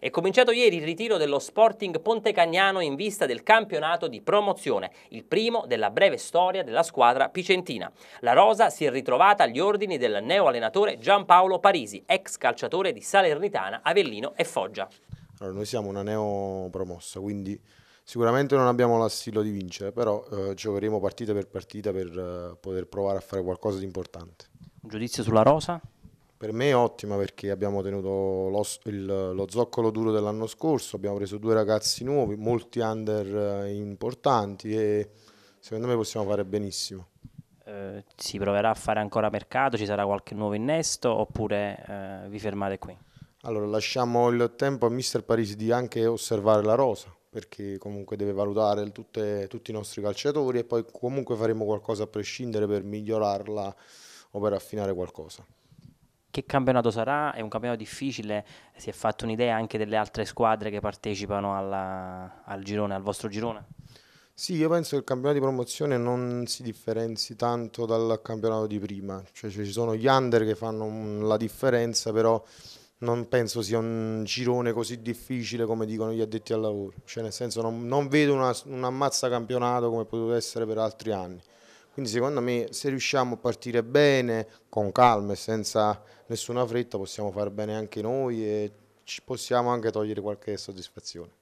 È cominciato ieri il ritiro dello Sporting Pontecagnano in vista del campionato di promozione, il primo della breve storia della squadra picentina. La rosa si è ritrovata agli ordini del neo allenatore Giampaolo Parisi, ex calciatore di Salernitana, Avellino e Foggia. Allora, noi siamo una neo promossa, quindi sicuramente non abbiamo l'assillo di vincere, però eh, giocheremo partita per partita per eh, poter provare a fare qualcosa di importante. Un giudizio sulla rosa? per me è ottima perché abbiamo tenuto lo, il, lo zoccolo duro dell'anno scorso, abbiamo preso due ragazzi nuovi, molti under eh, importanti e secondo me possiamo fare benissimo. Eh, si proverà a fare ancora mercato, ci sarà qualche nuovo innesto oppure eh, vi fermate qui? Allora lasciamo il tempo a Mister Parisi di anche osservare la rosa perché comunque deve valutare tutte, tutti i nostri calciatori e poi comunque faremo qualcosa a prescindere per migliorarla o per affinare qualcosa che campionato sarà? È un campionato difficile? Si è fatta un'idea anche delle altre squadre che partecipano alla, al girone, al vostro girone? Sì, io penso che il campionato di promozione non si differenzi tanto dal campionato di prima, cioè, cioè ci sono gli under che fanno la differenza, però non penso sia un girone così difficile come dicono gli addetti al lavoro, cioè nel senso non, non vedo una, un ammazza campionato come potuto essere per altri anni. Quindi secondo me se riusciamo a partire bene, con calma e senza nessuna fretta, possiamo far bene anche noi e ci possiamo anche togliere qualche soddisfazione.